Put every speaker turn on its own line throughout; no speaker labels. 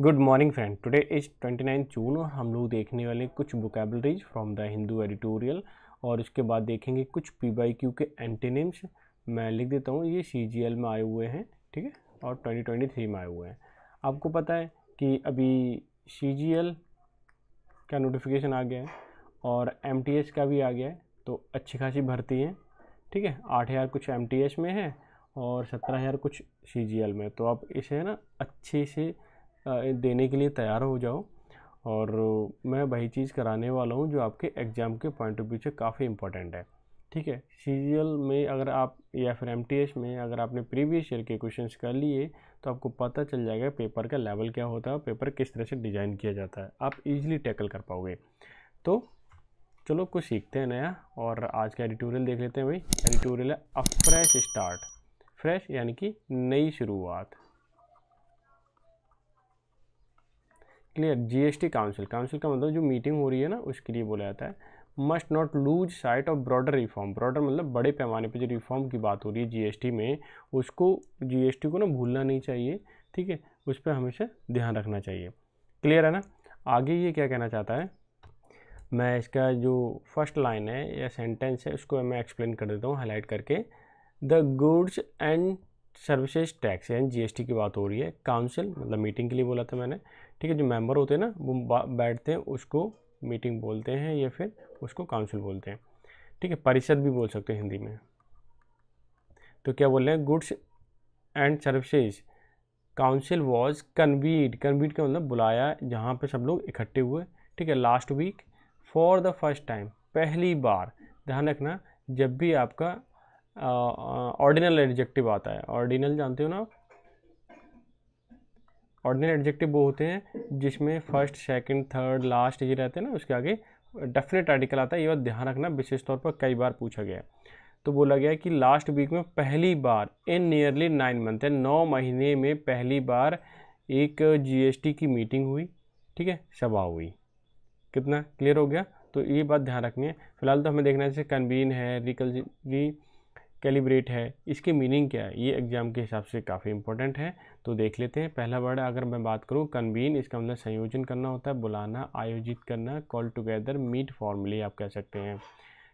Good morning friend today is 29 June और हम लोग देखने वाले कुछ vocabularies from the Hindu editorial और उसके बाद देखेंगे कुछ पी बाई क्यू के एंटेनिम्स मैं लिख देता हूँ ये सी जी एल में आए हुए हैं ठीक है और 2023 में आए हुए हैं आपको पता है कि अभी सी जी एल का नोटिफिकेशन आ गया है और एम टी एस का भी आ गया है तो अच्छी खासी भर्ती है ठीक है आठ हज़ार कुछ एम टी एस में है और सत्रह हज़ार कुछ सी जी एल में तो आप इसे ना अच्छे से देने के लिए तैयार हो जाओ और मैं वही चीज़ कराने वाला हूँ जो आपके एग्ज़ाम के पॉइंट ऑफ व्यू से काफ़ी इंपॉर्टेंट है ठीक है सी में अगर आप या फिर एम में अगर आपने प्रीवियस ईयर के क्वेश्चंस कर लिए तो आपको पता चल जाएगा पेपर का लेवल क्या होता है पेपर किस तरह से डिज़ाइन किया जाता है आप इजीली टैकल कर पाओगे तो चलो कुछ सीखते हैं नया और आज का एडिटोरियल देख लेते हैं भाई एडिटोरियल है अ फ्रेश स्टार्ट फ्रेश यानी कि नई शुरुआत क्लियर जीएसटी काउंसिल काउंसिल का मतलब जो मीटिंग हो रही है ना उसके लिए बोला जाता है must not lose sight of broader reform broader मतलब बड़े पैमाने पे जो रिफॉर्म की बात हो रही है जीएसटी में उसको जीएसटी को ना भूलना नहीं चाहिए ठीक है उस पर हमेशा ध्यान रखना चाहिए क्लियर है ना आगे ये क्या कहना चाहता है मैं इसका जो फर्स्ट लाइन है या सेंटेंस है उसको मैं एक्सप्लेन कर देता हूँ हाईलाइट करके the goods and services tax and GST की बात हो रही है काउंसिल मतलब मीटिंग के लिए बोला था मैंने ठीक है जो मेंबर होते हैं ना वो बैठते हैं उसको मीटिंग बोलते हैं या फिर उसको काउंसिल बोलते हैं ठीक है परिषद भी बोल सकते हैं हिंदी में तो क्या बोल रहे हैं goods and services council was convened convened का मतलब बुलाया जहाँ पर सब लोग इकट्ठे हुए ठीक है last week for the first time पहली बार ध्यान रखना जब भी आपका ऑर्डिनल एडजेक्टिव आता है ऑर्डिनल जानते हो ना आप ऑर्डिनल एडजेक्टिव वो होते हैं जिसमें फर्स्ट सेकंड थर्ड लास्ट ये रहते हैं ना उसके आगे डेफिनेट आर्टिकल आता है ये बात ध्यान रखना विशेष तौर पर कई बार पूछा गया तो बोला गया कि लास्ट वीक में पहली बार इन नियरली नाइन मंथ है नौ महीने में पहली बार एक जी की मीटिंग हुई ठीक है सभा हुई कितना क्लियर हो गया तो ये बात ध्यान रखनी है फिलहाल तो हमें देखना है जैसे कन्वीन है रिकल कैलिब्रेट है इसके मीनिंग क्या है ये एग्ज़ाम के हिसाब से काफ़ी इंपॉर्टेंट है तो देख लेते हैं पहला वर्ड अगर मैं बात करूँ कन्वीन इसका मतलब संयोजन करना होता है बुलाना आयोजित करना कॉल टुगेदर मीट फॉर्मली आप कह सकते हैं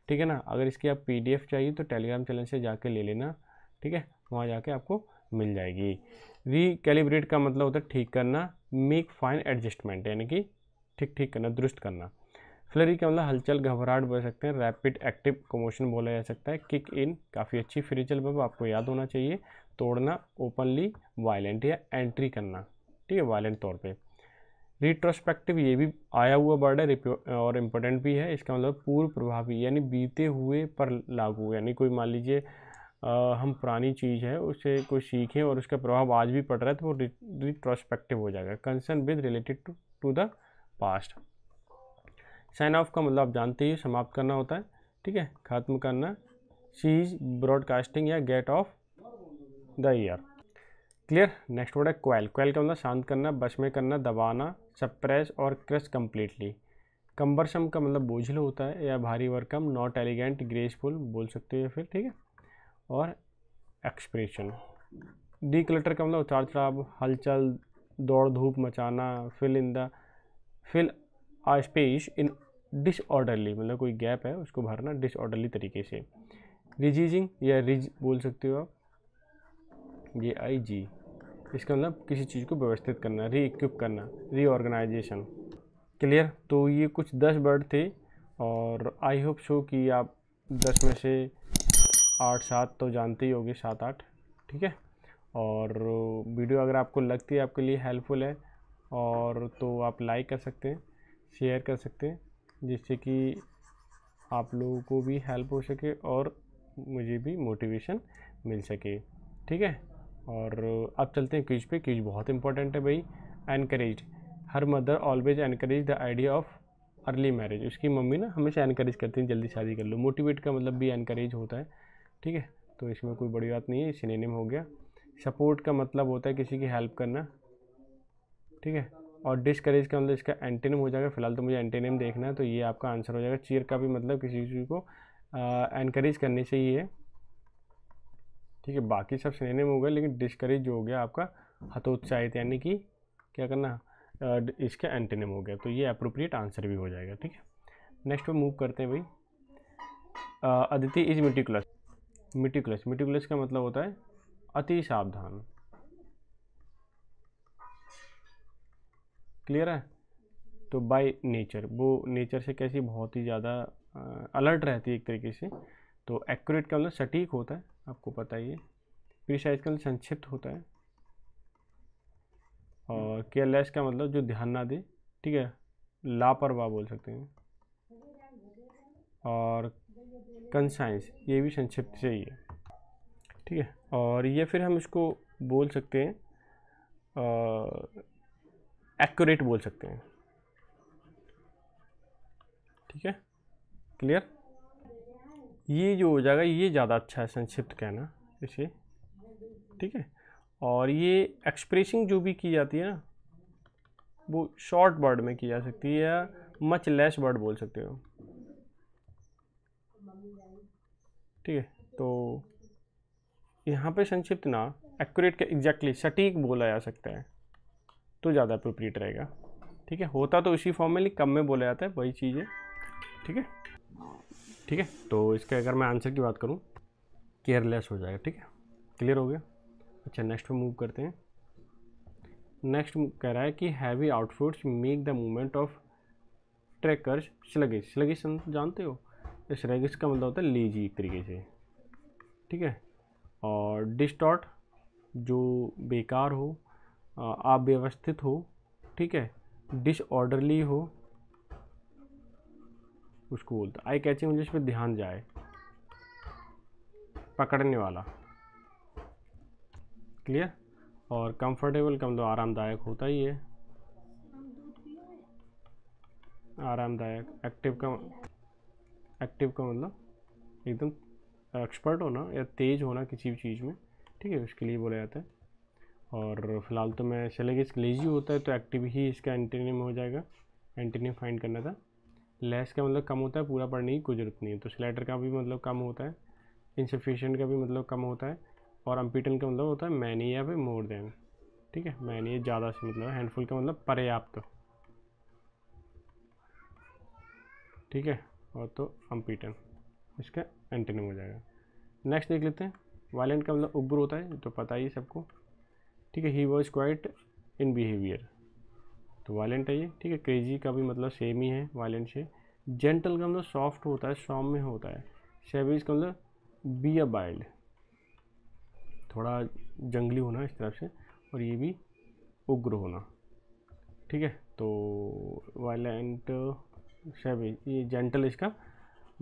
ठीक है ना अगर इसकी आप पी चाहिए तो टेलीग्राम चैनल से जाके ले लेना ठीक है वहाँ जाके आपको मिल जाएगी री कैलिब्रेट का मतलब होता है ठीक करना मेक फाइन एडजस्टमेंट यानी कि ठीक ठीक करना दुरुस्त करना फ्लरी का मतलब हलचल घबराहट बोल सकते हैं रैपिड एक्टिव कमोशन बोला जा सकता है किक इन काफ़ी अच्छी फ्रिजल एल्बम आपको याद होना चाहिए तोड़ना ओपनली वायलेंट या एंट्री करना ठीक है वायलेंट तौर पे रिट्रोस्पेक्टिव ये भी आया हुआ वर्ड है और इम्पोर्टेंट भी है इसका मतलब पूर्व प्रभावी यानी बीते हुए पर लागू यानी कोई मान लीजिए हम पुरानी चीज़ है उसे कोई सीखें और उसका प्रभाव आज भी पड़ रहा है तो वो रिट्रोस्पेक्टिव हो जाएगा concern with related to the past sign off का मतलब आप जानते ही समाप्त करना होता है ठीक है ख़त्म करना शी इज ब्रॉडकास्टिंग या get off the year clear next word है क्वेल क्वेल का मतलब शांत करना बस में करना दबाना सप्रेस और क्रश कम्प्लीटली कंबरसम का मतलब बोझिल होता है या भारी वर्कम नॉट एलिगेंट ग्रेसफुल बोल सकते हो फिर ठीक है और एक्सप्रेशन डी क्लटर का मतलब उतार चढ़ाव हलचल दौड़ धूप मचाना fill in the fill a space in disorderly मतलब कोई गैप है उसको भरना डिसऑर्डरली तरीके से रिजीजिंग या रिज बोल सकते हो आप ये आई जी इसका मतलब किसी चीज़ को व्यवस्थित करना रीइक्विप करना रीऑर्गेनाइजेशन क्लियर तो ये कुछ दस वर्ड थे और आई होप शो कि आप दस में से आठ सात तो जानते ही होंगे सात आठ ठीक है और वीडियो अगर आपको लगती है आपके लिए हेल्पफुल है और तो आप लाइक कर सकते हैं शेयर कर सकते हैं जिससे कि आप लोगों को भी हेल्प हो सके और मुझे भी मोटिवेशन मिल सके ठीक है और अब चलते हैं क्विज पे क्विज बहुत इंपॉर्टेंट है भाई encourage her mother always encourage the idea of early marriage उसकी मम्मी ना हमेशा एनकरेज करती हैं जल्दी शादी कर लो मोटिवेट का मतलब भी एनकरेज होता है ठीक है तो इसमें कोई बड़ी बात नहीं है सिनेम हो गया सपोर्ट का मतलब होता है किसी की हेल्प करना ठीक है और डिस्करेज का मतलब इसका एंटेनिम हो जाएगा फिलहाल तो मुझे एंटेनिम देखना है तो ये आपका आंसर हो जाएगा चीयर का भी मतलब किसी चीज़ को एनकरेज करनी चाहिए ठीक है बाकी सब स्नेम हो गए लेकिन डिस्करेज जो हो गया आपका हतोत्साहित यानी कि क्या करना इसका एंटेनिम हो गया तो ये अप्रोप्रिएट आंसर भी हो जाएगा ठीक है नेक्स्ट वो मूव करते हैं भाई अदिति इज मिटिकुलस मिटिकुलस मिटिकुलस का मतलब होता है अति सावधान क्लियर है तो बाय नेचर वो नेचर से कैसी बहुत ही ज़्यादा अलर्ट रहती है एक तरीके से तो एक्यूरेट का मतलब सटीक होता है आपको पता ही है प्रिसाइज का मतलब संक्षिप्त होता है और केयरलेस का मतलब जो ध्यान ना दे ठीक है लापरवाह बोल सकते हैं और कंसाइंस ये भी संक्षिप्त से ही है ठीक है और ये फिर हम इसको बोल सकते हैं एक्यूरेट बोल सकते हैं ठीक है क्लियर ये जो हो जाएगा ये ज़्यादा अच्छा है संक्षिप्त कहना इसे ठीक है और ये एक्सप्रेसिंग जो भी की जाती है ना वो शॉर्ट वर्ड में की जा सकती है या मच लेस वर्ड बोल सकते हो ठीक है तो यहाँ पे संक्षिप्त ना एक्यूरेट के एग्जैक्टली सटीक बोला जा सकता है तो ज़्यादा अप्रोप्रिएट रहेगा ठीक है होता तो इसी फॉर्म में लेकिन कम में बोला जाता है वही चीज़ है ठीक है ठीक है तो इसके अगर मैं आंसर की बात करूँ केयरलेस हो जाएगा ठीक है क्लियर हो गया अच्छा नेक्स्ट में मूव करते हैं नेक्स्ट कह रहा है कि heavy outfits make the movement of trackers sluggish sluggish जानते हो स्लगिश का मतलब होता है लेजी एक तरीके से ठीक है और डिस्टॉट जो बेकार हो अव्यवस्थित हो ठीक है डिसऑर्डरली हो उसको बोलते आई कैचिंग इस पर ध्यान जाए पकड़ने वाला क्लियर और कंफर्टेबल कम तो आरामदायक होता ही है आरामदायक एक्टिव का एक्टिव का मतलब एकदम एक्सपर्ट होना या तेज़ होना किसी भी चीज़ में ठीक है उसके लिए बोला जाता है और फिलहाल तो मैं चले इसके लेजी होता है तो एक्टिव ही इसका एंटीनियम हो जाएगा एंटीनियम फाइंड करना था लेस का मतलब कम होता है पूरा पढ़ने की कोई ज़रूरत नहीं है तो स्लेटर का भी मतलब कम होता है इनसफिशेंट का भी मतलब कम होता है और अम्पीटन का मतलब होता है मैनी या फिर मोर देन ठीक है मैनी ज़्यादा से मतलब हैंडफुल का मतलब पर्याप्त तो। ठीक है और तो अम्पीटन इसका एंटीनियम हो जाएगा नेक्स्ट देख लेते हैं वायलेंट का मतलब उग्र होता है तो पता ही सबको ठीक है he was quite in behaviour तो वायलेंट है ये ठीक है क्रेजी का भी मतलब सेम ही है वायलेंट से जेंटल का मतलब सॉफ्ट होता है सॉम में होता है सेवेज का मतलब बी अ बाइल्ड थोड़ा जंगली होना इस तरफ से और ये भी उग्र होना ठीक है तो वायलेंट सेवेज ये जेंटल इसका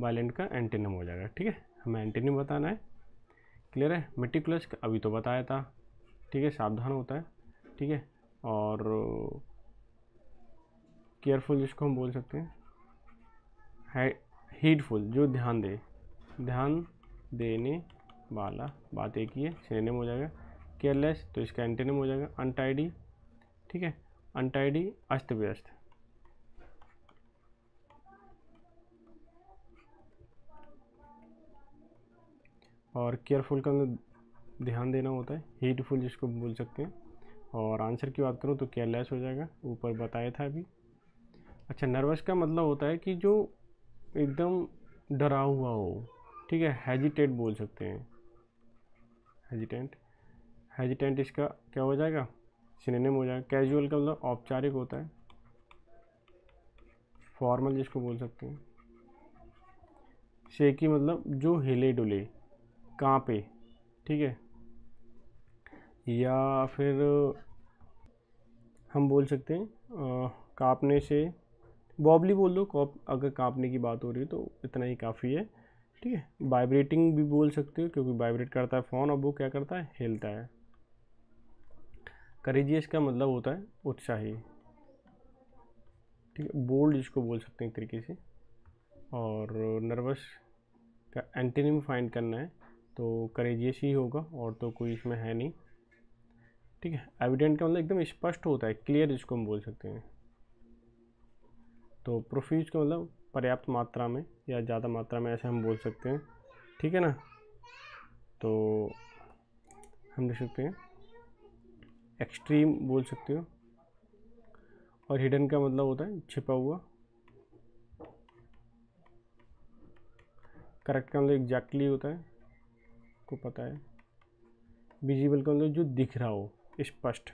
वायलेंट का एंटेनम हो जाएगा ठीक है हमें एंटेनम बताना है क्लियर है मेटिकुलस अभी तो बताया था ठीक है सावधान होता है ठीक है और केयरफुल जिसको हम बोल सकते हैं है हीटफुल जो ध्यान दे ध्यान देने वाला बात एक ही है सिनेम हो जाएगा केयरलेस तो इसका एंटेनम हो जाएगा अनटाइडी ठीक है अनटाइडी अस्त व्यस्त और केयरफुल का ध्यान देना होता है हीटफुल जिसको बोल सकते हैं और आंसर की बात करूँ तो क्या लेस हो जाएगा ऊपर बताया था अभी अच्छा नर्वस का मतलब होता है कि जो एकदम डरा हुआ हो ठीक है हेजिटेट बोल सकते हैं हेजिटेंट हेजिटेंट इसका क्या हो जाएगा सिनेम हो जाएगा कैजुअल का मतलब औपचारिक होता है फॉर्मल जिसको बोल सकते हैं शेकी मतलब जो हिले डुले कांपे ठीक है या फिर हम बोल सकते हैं कांपने से बॉबली बोल दो कॉप अगर कांपने की बात हो रही है तो इतना ही काफ़ी है ठीक है वाइब्रेटिंग भी बोल सकते हो क्योंकि वाइब्रेट करता है फ़ोन और वो क्या करता है हिलता है करेजियस का मतलब होता है उत्साही ठीक है बोल्ड इसको बोल सकते हैं एक तरीके से और नर्वस का एंटीनिम फाइंड करना है तो करेजियस ही होगा और तो कोई इसमें है नहीं ठीक है एविडेंट का मतलब एकदम स्पष्ट होता है क्लियर जिसको हम बोल सकते हैं तो प्रोफ्यूज का मतलब पर्याप्त मात्रा में या ज़्यादा मात्रा में ऐसे हम बोल सकते हैं ठीक है ना तो हम देख सकते हैं एक्सट्रीम बोल सकते हो और हिडन का मतलब होता है छिपा हुआ करेक्ट का मतलब एग्जैक्टली होता है आपको पता है विजिबल का मतलब जो दिख रहा हो स्पष्ट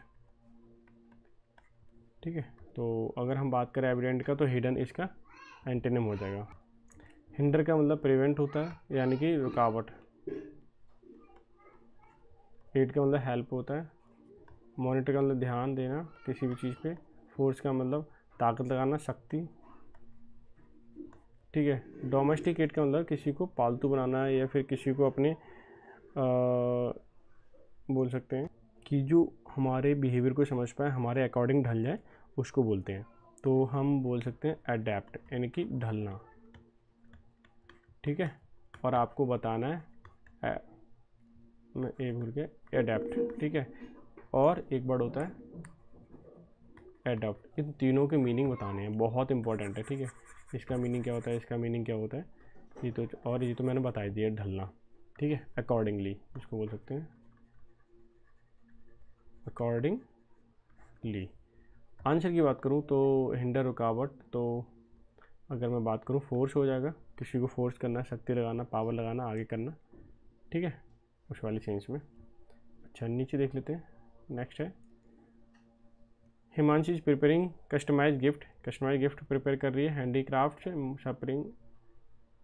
ठीक है तो अगर हम बात करें एविडेंट का तो हिडन इसका एंटेनम हो जाएगा हिंडर का मतलब प्रिवेंट होता है यानी कि रुकावट एड का मतलब हेल्प होता है मॉनिटर का मतलब ध्यान देना किसी भी चीज़ पे फोर्स का मतलब ताकत लगाना शक्ति ठीक है डोमेस्टिक एड का मतलब किसी को पालतू बनाना या फिर किसी को अपने बोल सकते हैं कि जो हमारे बिहेवियर को समझ पाए हमारे अकॉर्डिंग ढल जाए उसको बोलते हैं तो हम बोल सकते हैं अडेप्ट यानी कि ढलना ठीक है और आपको बताना है ए, मैं ए भूल के अडेप्ट ठीक है और एक बार होता है एडप्ट इन तीनों के मीनिंग बताने हैं बहुत इंपॉर्टेंट है ठीक है इसका मीनिंग क्या होता है इसका मीनिंग क्या होता है ये तो और ये तो मैंने बता दिया ढलना ठीक है अकॉर्डिंगली इसको बोल सकते हैं अकॉर्डिंगली आंसर की बात करूँ तो हिंडर रुकावट तो अगर मैं बात करूँ फोर्स हो जाएगा किसी को फोर्स करना शक्ति लगाना पावर लगाना आगे करना ठीक है उस वाली सेंस में अच्छा नीचे देख लेते हैं नेक्स्ट है Himanshi is preparing customise gift customise gift prepare कर रही है handy craft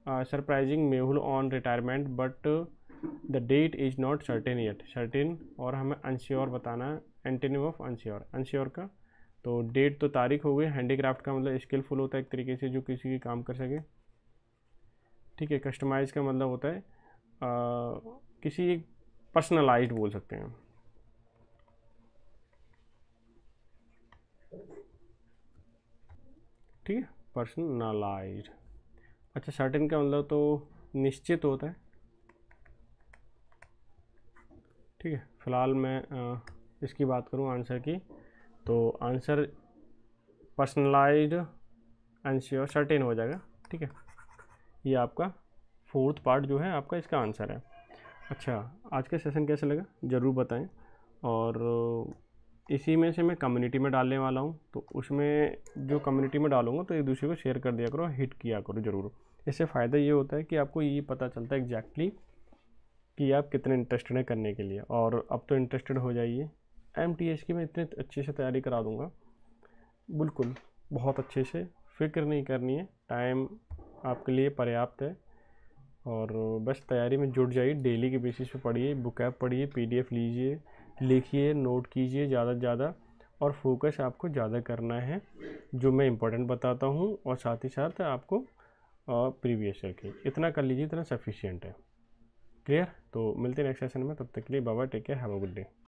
surprising Mehul on retirement but the date is not certain yet certain और हमें अनश्योर बताना है एंटेन ऑफ अनश्योर अनश्योर का तो डेट तो तारीख हो गई हैंडीक्राफ्ट का मतलब स्किलफुल होता है एक तरीके से जो किसी के काम कर सके ठीक है कस्टमाइज का मतलब होता है आ, uh, किसी एक पर्सनलाइज बोल सकते हैं ठीक है पर्सनलाइज्ड अच्छा सर्टेन का मतलब तो निश्चित होता है ठीक है फ़िलहाल मैं इसकी बात करूँ आंसर की तो आंसर पर्सनलाइज एनश्योर सर्टेन हो जाएगा ठीक है ये आपका फोर्थ पार्ट जो है आपका इसका आंसर है अच्छा आज का सेशन कैसा लगा ज़रूर बताएं और इसी में से मैं कम्युनिटी में डालने वाला हूँ तो उसमें जो कम्युनिटी में डालूंगा तो एक दूसरे को शेयर कर दिया करो हिट किया करो ज़रूर इससे फ़ायदा ये होता है कि आपको ये पता चलता है एग्जैक्टली कि आप कितने इंटरेस्टेड हैं करने के लिए और अब तो इंटरेस्टेड हो जाइए एम टी की मैं इतने अच्छे से तैयारी करा दूँगा बिल्कुल बहुत अच्छे से फिक्र नहीं करनी है टाइम आपके लिए पर्याप्त है और बस तैयारी में जुट जाइए डेली के बेसिस पे पढ़िए बुक ऐप पढ़िए पीडीएफ लीजिए लिखिए नोट कीजिए ज़्यादा से ज़्यादा और फोकस आपको ज़्यादा करना है जो मैं इम्पोर्टेंट बताता हूँ और साथ ही साथ आपको प्रीवियस ईयर इतना कर लीजिए इतना सफिशियंट है क्लियर तो मिलते हैं नेक्स्ट सेशन में तब तक के लिए बाबा take care have a good day